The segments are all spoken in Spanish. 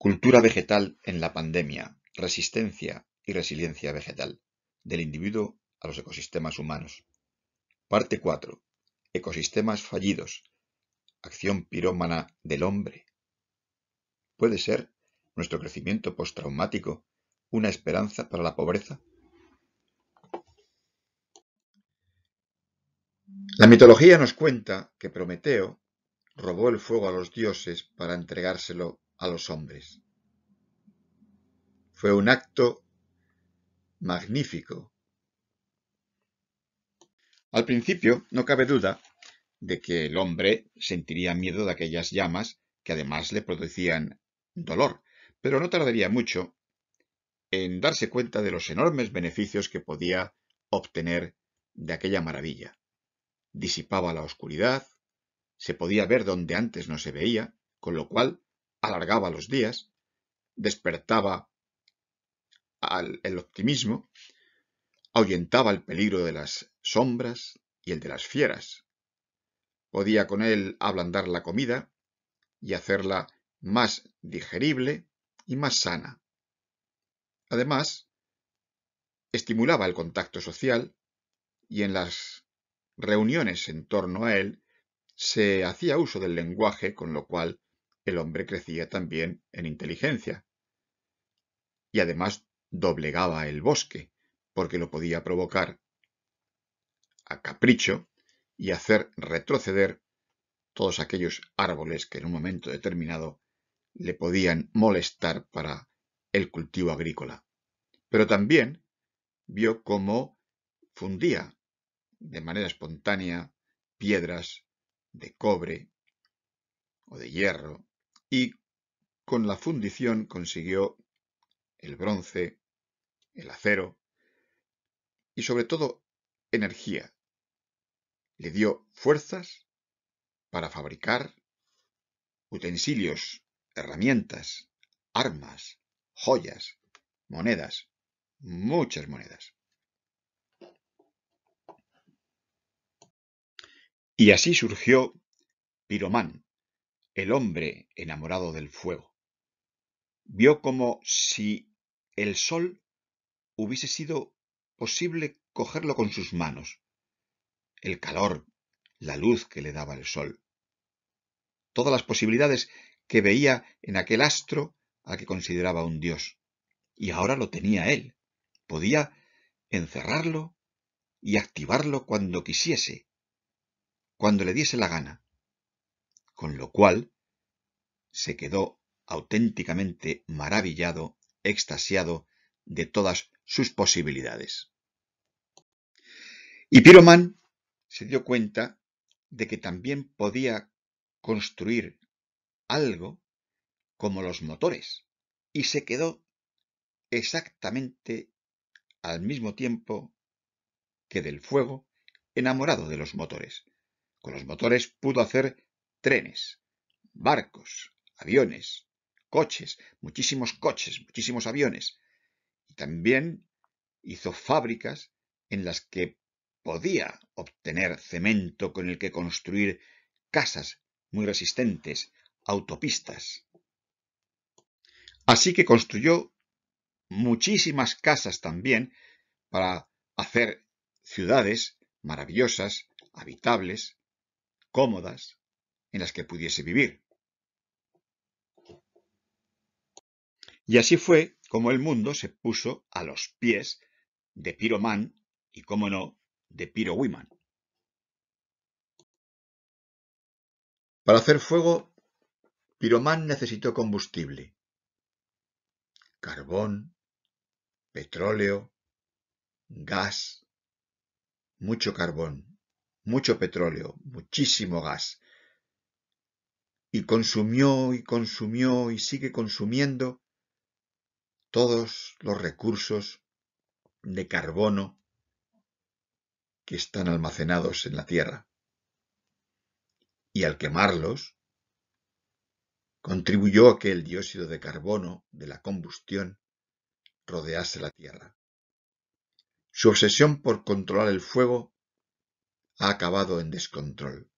Cultura vegetal en la pandemia, resistencia y resiliencia vegetal del individuo a los ecosistemas humanos. Parte 4. Ecosistemas fallidos. Acción pirómana del hombre. ¿Puede ser nuestro crecimiento postraumático una esperanza para la pobreza? La mitología nos cuenta que Prometeo robó el fuego a los dioses para entregárselo a los hombres. Fue un acto magnífico. Al principio, no cabe duda de que el hombre sentiría miedo de aquellas llamas que además le producían dolor, pero no tardaría mucho en darse cuenta de los enormes beneficios que podía obtener de aquella maravilla. Disipaba la oscuridad, se podía ver donde antes no se veía, con lo cual alargaba los días, despertaba al, el optimismo, ahuyentaba el peligro de las sombras y el de las fieras. Podía con él ablandar la comida y hacerla más digerible y más sana. Además, estimulaba el contacto social y en las reuniones en torno a él se hacía uso del lenguaje con lo cual el hombre crecía también en inteligencia. Y además doblegaba el bosque, porque lo podía provocar a capricho y hacer retroceder todos aquellos árboles que en un momento determinado le podían molestar para el cultivo agrícola. Pero también vio cómo fundía de manera espontánea piedras de cobre o de hierro y con la fundición consiguió el bronce, el acero y sobre todo energía. Le dio fuerzas para fabricar utensilios, herramientas, armas, joyas, monedas, muchas monedas. Y así surgió Piromán, el hombre enamorado del fuego. Vio como si el sol hubiese sido posible cogerlo con sus manos. El calor, la luz que le daba el sol. Todas las posibilidades que veía en aquel astro a que consideraba un dios. Y ahora lo tenía él. Podía encerrarlo y activarlo cuando quisiese, cuando le diese la gana con lo cual se quedó auténticamente maravillado, extasiado de todas sus posibilidades. Y Piroman se dio cuenta de que también podía construir algo como los motores y se quedó exactamente al mismo tiempo que del fuego enamorado de los motores. Con los motores pudo hacer trenes, barcos, aviones, coches, muchísimos coches, muchísimos aviones. Y también hizo fábricas en las que podía obtener cemento con el que construir casas muy resistentes, autopistas. Así que construyó muchísimas casas también para hacer ciudades maravillosas, habitables, cómodas, en las que pudiese vivir. Y así fue como el mundo se puso a los pies de Piro y, cómo no, de Piro Wiman. Para hacer fuego, Piromán necesitó combustible. Carbón, petróleo, gas, mucho carbón, mucho petróleo, muchísimo gas, y consumió y consumió y sigue consumiendo todos los recursos de carbono que están almacenados en la Tierra. Y al quemarlos, contribuyó a que el dióxido de carbono de la combustión rodease la Tierra. Su obsesión por controlar el fuego ha acabado en descontrol.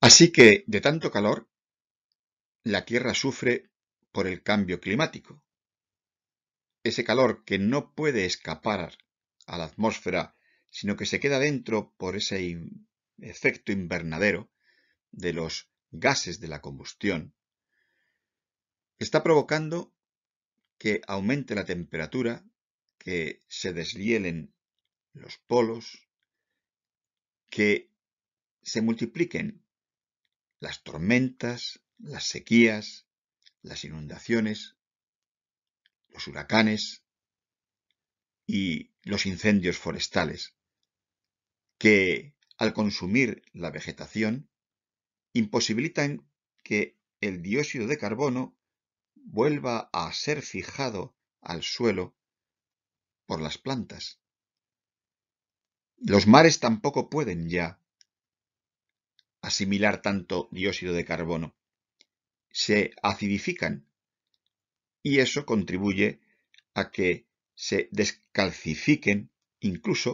Así que de tanto calor, la Tierra sufre por el cambio climático. Ese calor que no puede escapar a la atmósfera, sino que se queda dentro por ese efecto invernadero de los gases de la combustión, está provocando que aumente la temperatura, que se deshielen los polos, que se multipliquen las tormentas, las sequías, las inundaciones, los huracanes y los incendios forestales, que al consumir la vegetación imposibilitan que el dióxido de carbono vuelva a ser fijado al suelo por las plantas. Los mares tampoco pueden ya asimilar tanto dióxido de carbono. Se acidifican y eso contribuye a que se descalcifiquen incluso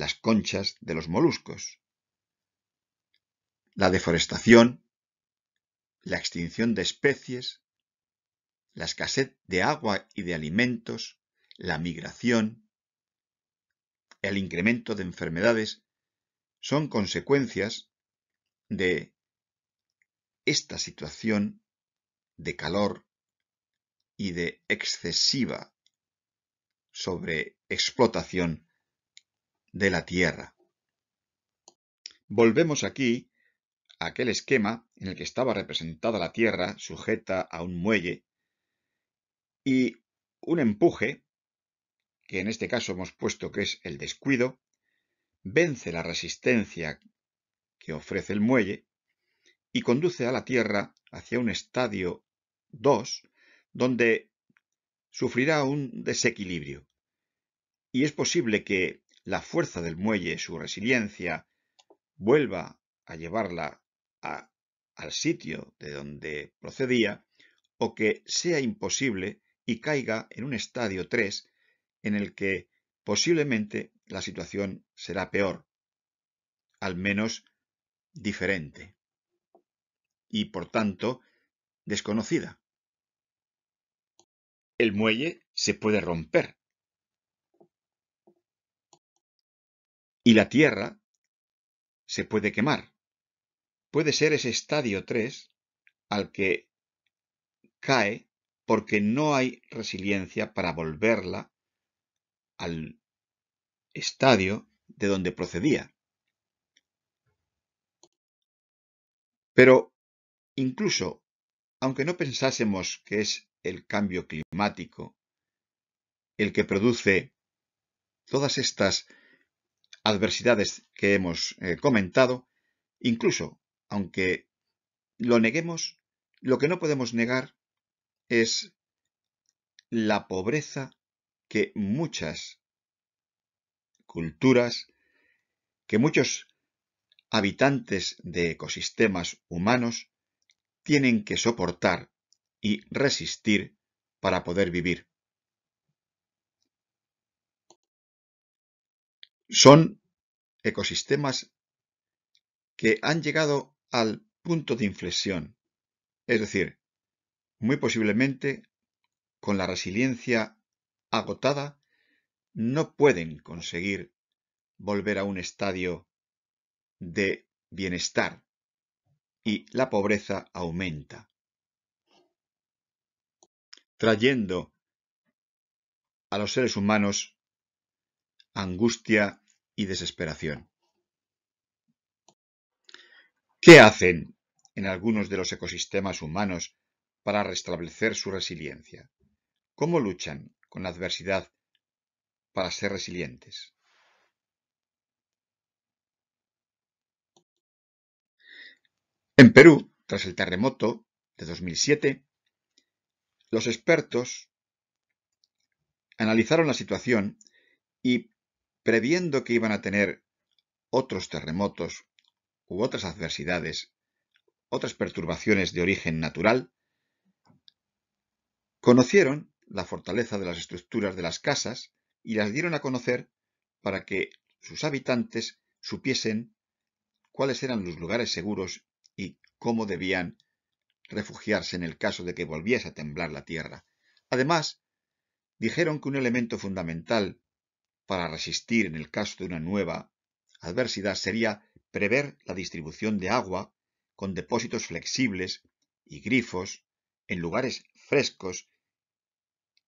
las conchas de los moluscos. La deforestación, la extinción de especies, la escasez de agua y de alimentos, la migración, el incremento de enfermedades, son consecuencias de esta situación de calor y de excesiva sobreexplotación de la tierra. Volvemos aquí a aquel esquema en el que estaba representada la tierra sujeta a un muelle y un empuje, que en este caso hemos puesto que es el descuido, vence la resistencia que ofrece el muelle y conduce a la tierra hacia un estadio 2 donde sufrirá un desequilibrio. Y es posible que la fuerza del muelle, su resiliencia, vuelva a llevarla al sitio de donde procedía o que sea imposible y caiga en un estadio 3 en el que posiblemente la situación será peor, al menos diferente y, por tanto, desconocida. El muelle se puede romper y la tierra se puede quemar. Puede ser ese estadio 3 al que cae porque no hay resiliencia para volverla al estadio de donde procedía. Pero incluso, aunque no pensásemos que es el cambio climático el que produce todas estas adversidades que hemos eh, comentado, incluso aunque lo neguemos, lo que no podemos negar es la pobreza que muchas culturas, que muchos habitantes de ecosistemas humanos tienen que soportar y resistir para poder vivir. Son ecosistemas que han llegado al punto de inflexión, es decir, muy posiblemente con la resiliencia agotada no pueden conseguir volver a un estadio de bienestar y la pobreza aumenta, trayendo a los seres humanos angustia y desesperación. ¿Qué hacen en algunos de los ecosistemas humanos para restablecer su resiliencia? ¿Cómo luchan con la adversidad para ser resilientes? En Perú, tras el terremoto de 2007, los expertos analizaron la situación y, previendo que iban a tener otros terremotos u otras adversidades, otras perturbaciones de origen natural, conocieron la fortaleza de las estructuras de las casas y las dieron a conocer para que sus habitantes supiesen cuáles eran los lugares seguros y cómo debían refugiarse en el caso de que volviese a temblar la tierra. Además, dijeron que un elemento fundamental para resistir en el caso de una nueva adversidad sería prever la distribución de agua con depósitos flexibles y grifos en lugares frescos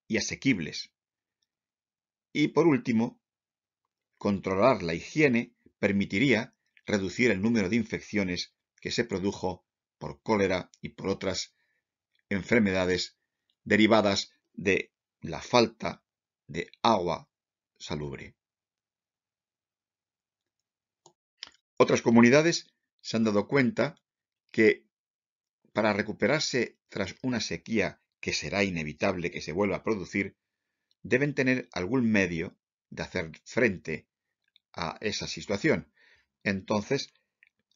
y asequibles. Y por último, controlar la higiene permitiría reducir el número de infecciones que se produjo por cólera y por otras enfermedades derivadas de la falta de agua salubre. Otras comunidades se han dado cuenta que para recuperarse tras una sequía que será inevitable que se vuelva a producir, deben tener algún medio de hacer frente a esa situación. Entonces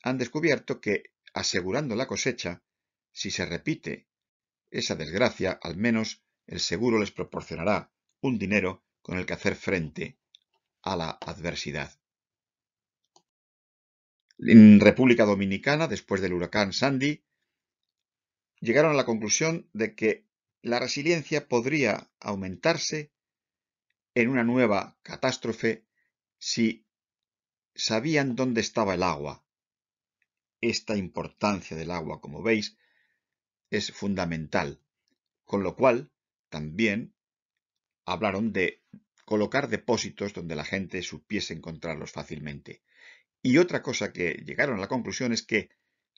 han descubierto que, asegurando la cosecha, si se repite esa desgracia, al menos el seguro les proporcionará un dinero con el que hacer frente a la adversidad. En República Dominicana, después del huracán Sandy, llegaron a la conclusión de que la resiliencia podría aumentarse en una nueva catástrofe si sabían dónde estaba el agua, esta importancia del agua, como veis, es fundamental, con lo cual también hablaron de colocar depósitos donde la gente supiese encontrarlos fácilmente. Y otra cosa que llegaron a la conclusión es que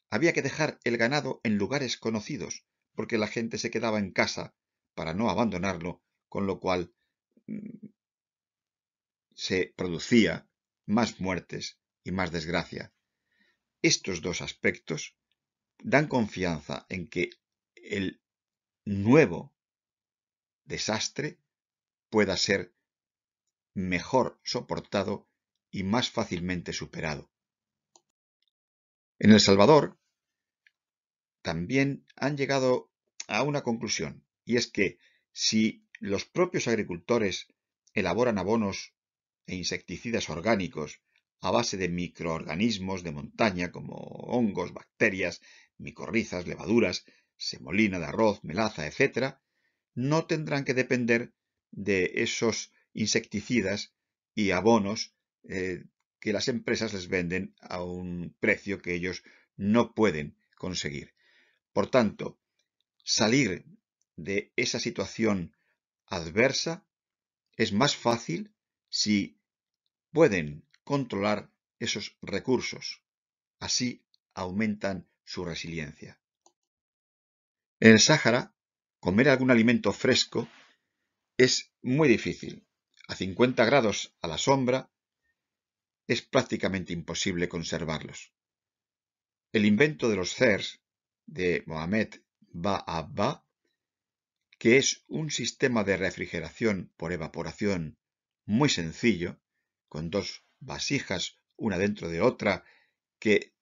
había que dejar el ganado en lugares conocidos, porque la gente se quedaba en casa para no abandonarlo, con lo cual mm, se producía más muertes y más desgracia estos dos aspectos dan confianza en que el nuevo desastre pueda ser mejor soportado y más fácilmente superado. En El Salvador también han llegado a una conclusión, y es que si los propios agricultores elaboran abonos e insecticidas orgánicos a base de microorganismos de montaña como hongos, bacterias, micorrizas, levaduras, semolina de arroz, melaza, etc., no tendrán que depender de esos insecticidas y abonos eh, que las empresas les venden a un precio que ellos no pueden conseguir. Por tanto, salir de esa situación adversa es más fácil si pueden controlar esos recursos. Así aumentan su resiliencia. En el Sáhara, comer algún alimento fresco es muy difícil. A 50 grados a la sombra es prácticamente imposible conservarlos. El invento de los CERS de Mohamed Ba que es un sistema de refrigeración por evaporación muy sencillo, con dos vasijas una dentro de otra, que,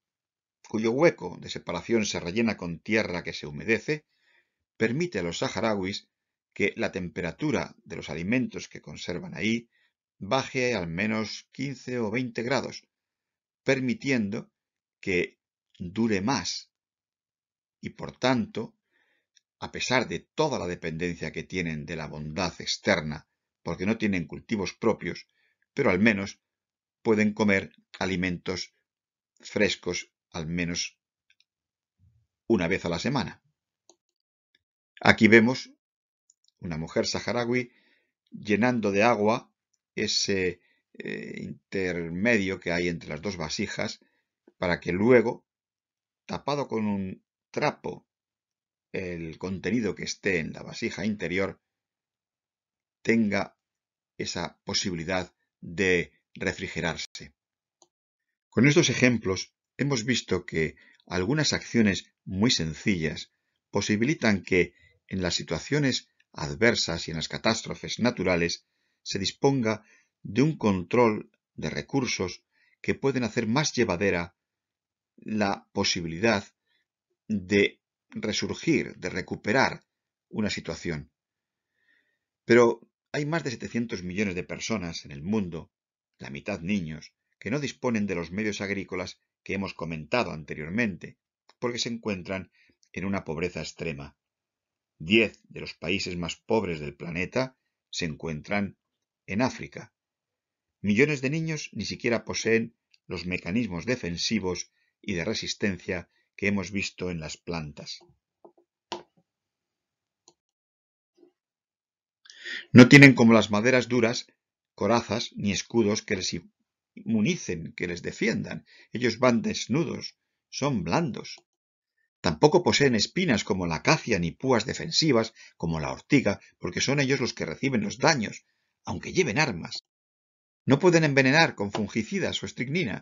cuyo hueco de separación se rellena con tierra que se humedece, permite a los saharauis que la temperatura de los alimentos que conservan ahí baje al menos 15 o 20 grados, permitiendo que dure más y por tanto, a pesar de toda la dependencia que tienen de la bondad externa, porque no tienen cultivos propios, pero al menos pueden comer alimentos frescos al menos una vez a la semana. Aquí vemos una mujer saharaui llenando de agua ese eh, intermedio que hay entre las dos vasijas para que luego, tapado con un trapo el contenido que esté en la vasija interior, tenga esa posibilidad de refrigerarse. Con estos ejemplos hemos visto que algunas acciones muy sencillas posibilitan que en las situaciones adversas y en las catástrofes naturales se disponga de un control de recursos que pueden hacer más llevadera la posibilidad de resurgir, de recuperar una situación. Pero hay más de 700 millones de personas en el mundo la mitad niños, que no disponen de los medios agrícolas que hemos comentado anteriormente, porque se encuentran en una pobreza extrema. Diez de los países más pobres del planeta se encuentran en África. Millones de niños ni siquiera poseen los mecanismos defensivos y de resistencia que hemos visto en las plantas. No tienen como las maderas duras corazas ni escudos que les inmunicen, que les defiendan. Ellos van desnudos, son blandos. Tampoco poseen espinas como la acacia ni púas defensivas como la ortiga, porque son ellos los que reciben los daños, aunque lleven armas. No pueden envenenar con fungicidas o estricnina,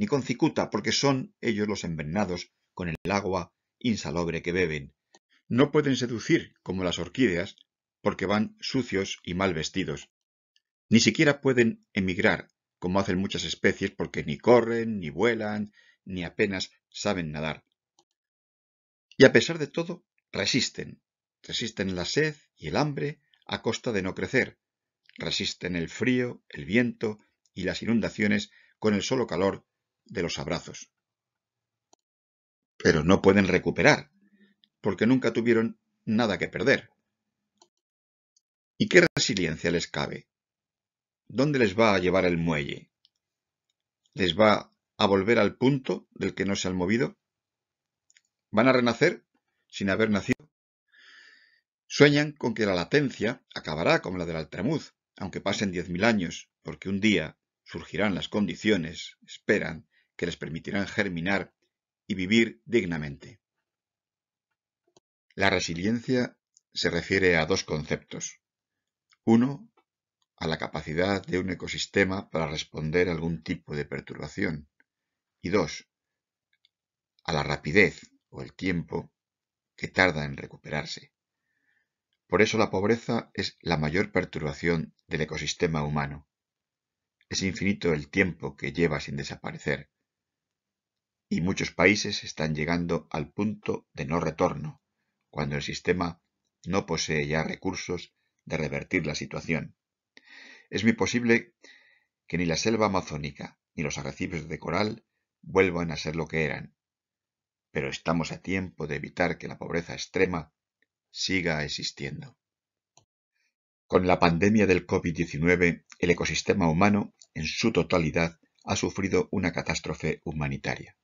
ni con cicuta, porque son ellos los envenenados con el agua insalobre que beben. No pueden seducir como las orquídeas, porque van sucios y mal vestidos. Ni siquiera pueden emigrar, como hacen muchas especies, porque ni corren, ni vuelan, ni apenas saben nadar. Y a pesar de todo, resisten. Resisten la sed y el hambre a costa de no crecer. Resisten el frío, el viento y las inundaciones con el solo calor de los abrazos. Pero no pueden recuperar, porque nunca tuvieron nada que perder. ¿Y qué resiliencia les cabe? ¿Dónde les va a llevar el muelle? ¿Les va a volver al punto del que no se han movido? ¿Van a renacer sin haber nacido? Sueñan con que la latencia acabará como la del Altramuz, aunque pasen diez mil años, porque un día surgirán las condiciones, esperan, que les permitirán germinar y vivir dignamente. La resiliencia se refiere a dos conceptos. Uno, a la capacidad de un ecosistema para responder a algún tipo de perturbación. Y dos, a la rapidez o el tiempo que tarda en recuperarse. Por eso la pobreza es la mayor perturbación del ecosistema humano. Es infinito el tiempo que lleva sin desaparecer. Y muchos países están llegando al punto de no retorno, cuando el sistema no posee ya recursos de revertir la situación. Es muy posible que ni la selva amazónica ni los arrecifes de coral vuelvan a ser lo que eran, pero estamos a tiempo de evitar que la pobreza extrema siga existiendo. Con la pandemia del COVID-19, el ecosistema humano, en su totalidad, ha sufrido una catástrofe humanitaria.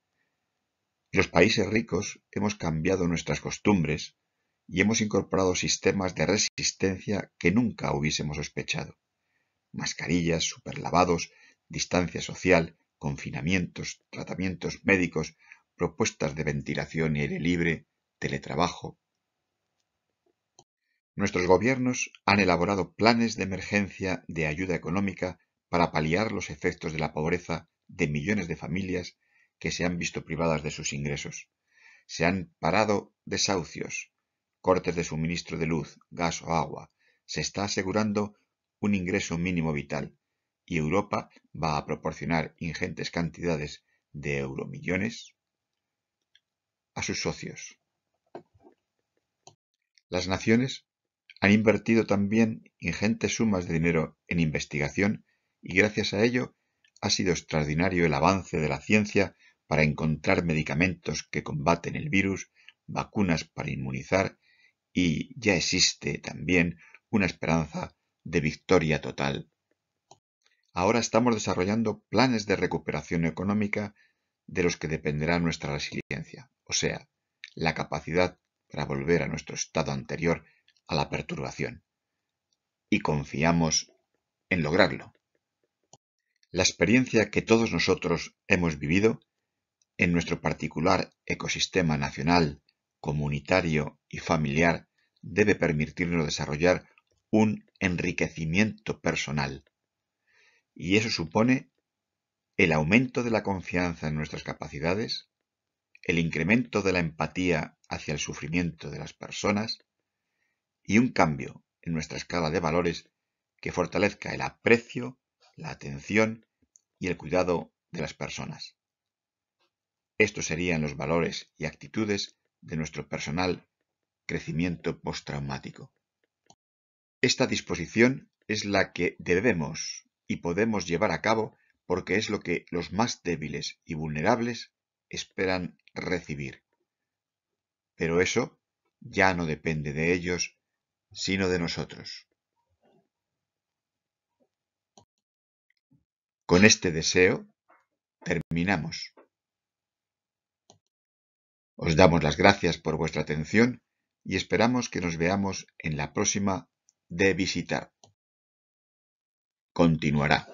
Los países ricos hemos cambiado nuestras costumbres y hemos incorporado sistemas de resistencia que nunca hubiésemos sospechado mascarillas, superlavados, distancia social, confinamientos, tratamientos médicos, propuestas de ventilación y aire libre, teletrabajo. Nuestros gobiernos han elaborado planes de emergencia de ayuda económica para paliar los efectos de la pobreza de millones de familias que se han visto privadas de sus ingresos. Se han parado desahucios, cortes de suministro de luz, gas o agua. Se está asegurando un ingreso mínimo vital y Europa va a proporcionar ingentes cantidades de euromillones a sus socios. Las naciones han invertido también ingentes sumas de dinero en investigación y gracias a ello ha sido extraordinario el avance de la ciencia para encontrar medicamentos que combaten el virus, vacunas para inmunizar y ya existe también una esperanza de victoria total. Ahora estamos desarrollando planes de recuperación económica de los que dependerá nuestra resiliencia, o sea, la capacidad para volver a nuestro estado anterior a la perturbación. Y confiamos en lograrlo. La experiencia que todos nosotros hemos vivido en nuestro particular ecosistema nacional, comunitario y familiar debe permitirnos desarrollar un enriquecimiento personal. Y eso supone el aumento de la confianza en nuestras capacidades, el incremento de la empatía hacia el sufrimiento de las personas y un cambio en nuestra escala de valores que fortalezca el aprecio, la atención y el cuidado de las personas. Estos serían los valores y actitudes de nuestro personal crecimiento postraumático. Esta disposición es la que debemos y podemos llevar a cabo porque es lo que los más débiles y vulnerables esperan recibir. Pero eso ya no depende de ellos, sino de nosotros. Con este deseo terminamos. Os damos las gracias por vuestra atención y esperamos que nos veamos en la próxima de visitar. Continuará.